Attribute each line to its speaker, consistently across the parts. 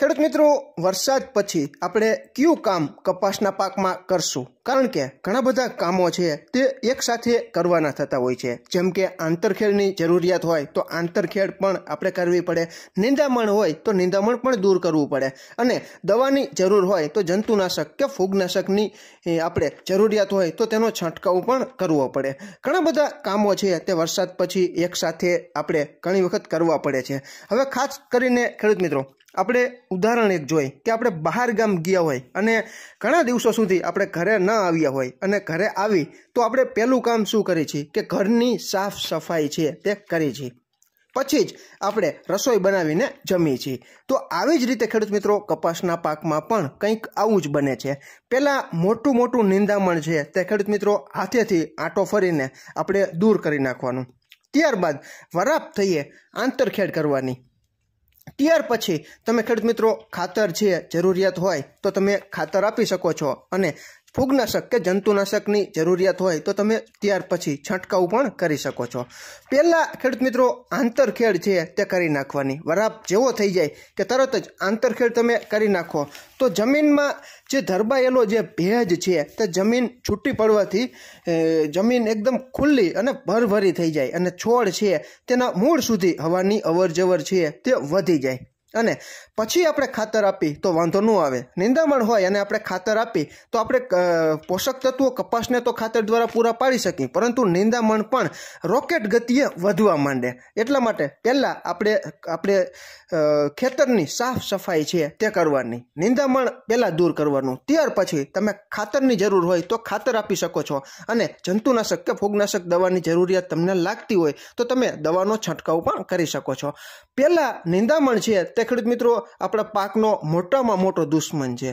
Speaker 1: ખેડૂત મિત્રો વરસાદ પછી આપણે કયું કામ કપાસના પાકમાં કરશું કારણ કે ઘણા બધા કામો છે તે એકસાથે કરવાના થતા હોય છે જેમ કે આંતરખેડની જરૂરિયાત હોય તો આંતરખેડ પણ આપણે કરવી પડે નિંદામણ હોય તો નિંદામણ પણ દૂર કરવું પડે અને દવાની જરૂર હોય તો જંતુનાશક કે ફૂગનાશકની આપણે જરૂરિયાત હોય તો તેનો છંટકાવ પણ કરવો પડે ઘણા બધા કામો છે તે વરસાદ પછી એક સાથે આપણે ઘણી વખત કરવા પડે છે હવે ખાસ કરીને ખેડૂત મિત્રો આપણે ઉદાહરણ એક જોઈ કે આપણે બહાર ગામ ગયા હોય અને ઘણા દિવસો સુધી આપણે ઘરે ન ના આવ્યા હોય અને ઘરે આવી તો આપણે પહેલું કામ શું કરીએ છીએ કે ઘરની સાફ સફાઈ છે તે કરીએ છીએ પછી જ આપણે રસોઈ બનાવીને જમીએ છીએ તો આવી જ રીતે ખેડૂત મિત્રો કપાસના પાકમાં પણ કંઈક આવું જ બને છે પહેલાં મોટું મોટું નિંદામણ છે તે ખેડૂત મિત્રો હાથેથી આંટો ફરીને આપણે દૂર કરી નાખવાનું ત્યારબાદ વરાપ થઈએ આંતરખેડ કરવાની ત્યાર પછી તમે ખેડૂત મિત્રો ખાતર છે જરૂરિયાત હોય તો તમે ખાતર આપી શકો છો અને ફૂગનાશક કે જંતુનાશકની જરૂરિયાત હોય તો તમે ત્યાર પછી છંટકાવ પણ કરી શકો છો પહેલાં ખેડૂત મિત્રો આંતરખેડ છે તે કરી નાખવાની વરાપ જેવો થઈ જાય કે તરત જ આંતરખેડ તમે કરી નાખો તો જમીનમાં જે ધરબાયેલો જે ભેજ છે તે જમીન છૂટી પડવાથી જમીન એકદમ ખુલ્લી અને ભરભરી થઈ જાય અને છોડ છે તેના મૂળ સુધી હવાની અવરજવર છે તે વધી જાય અને પછી આપણે ખાતર આપી તો વાંધો ન આવે નિંદામણ હોય અને આપણે ખાતર આપી તો આપણે પોષક તત્વો કપાસને તો ખાતર દ્વારા પૂરા પાડી શકીએ પરંતુ નિંદામણ પણ રોકેટ ગતિએ વધવા માંડે એટલા માટે પહેલાં આપણે આપણે ખેતરની સાફ સફાઈ છે તે કરવાની નિંદામણ પહેલાં દૂર કરવાનું ત્યાર પછી તમે ખાતરની જરૂર હોય તો ખાતર આપી શકો છો અને જંતુનાશક કે ફૂગનાશક દવાની જરૂરિયાત તમને લાગતી હોય તો તમે દવાનો છંટકાવ પણ કરી શકો છો પહેલાં નિંદામણ છે તે ખેડૂત મિત્રો આપણા પાકનો મોટામાં મોટો દુશ્મન છે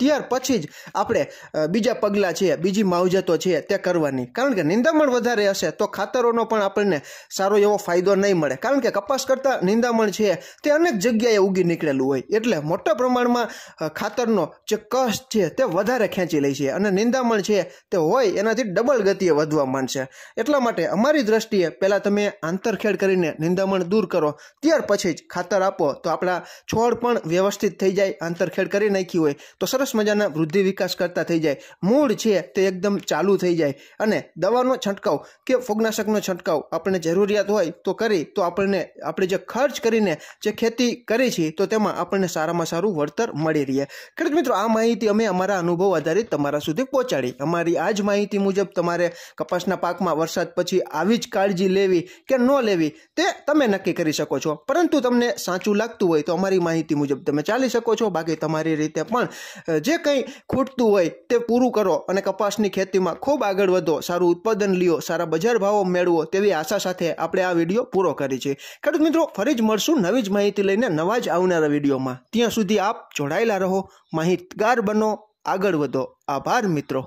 Speaker 1: ત્યાર પછી જ આપણે બીજા પગલાં છે બીજી માવજતો છે તે કરવાની કારણ કે નિંદામણ વધારે હશે તો ખાતરોનો પણ આપણને સારો એવો ફાયદો નહીં મળે કારણ કે કપાસ કરતાં નિંદામણ છે તે અનેક જગ્યાએ ઉગી નીકળેલું હોય એટલે મોટા પ્રમાણમાં ખાતરનો જે કશ છે તે વધારે ખેંચી લે છે અને નિંદામણ છે તે હોય એનાથી ડબલ ગતિએ વધવા માંડશે એટલા માટે અમારી દ્રષ્ટિએ પહેલાં તમે આંતરખેડ કરીને નિંદામણ દૂર કરો ત્યાર પછી જ ખાતર આપો તો આપણા છોડ પણ વ્યવસ્થિત થઈ જાય આંતરખેડ કરી નાખી હોય તો સરસ સરસ મજાના વૃદ્ધિ વિકાસ કરતા થઈ જાય મૂળ છે તે એકદમ ચાલુ થઈ જાય અને દવાનો છંટકાવ કે ફૂગનાશકનો છંટકાવ આપણને જરૂરિયાત હોય તો કરી તો આપણને આપણે જે ખર્ચ કરીને જે ખેતી કરી છીએ તો તેમાં આપણને સારામાં સારું વળતર મળી રહે ખેડૂત મિત્રો આ માહિતી અમે અમારા અનુભવ આધારિત તમારા સુધી પહોંચાડી અમારી આ જ માહિતી મુજબ તમારે કપાસના પાકમાં વરસાદ પછી આવી જ કાળજી લેવી કે ન લેવી તે તમે નક્કી કરી શકો છો પરંતુ તમને સાચું લાગતું હોય તો અમારી માહિતી મુજબ તમે ચાલી શકો છો બાકી તમારી રીતે પણ જે કંઈ ખૂટતું હોય તે પૂરું કરો અને કપાસની ખેતીમાં ખૂબ આગળ વધો સારું ઉત્પાદન લ્યો સારા બજાર ભાવો મેળવો તેવી આશા સાથે આપણે આ વિડીયો પૂરો કરી છે ખેડૂત મિત્રો ફરી જ મળશું નવી જ માહિતી લઈને નવા જ આવનારા વિડીયોમાં ત્યાં સુધી આપ જોડાયેલા રહો માહિતગાર બનો આગળ વધો આભાર મિત્રો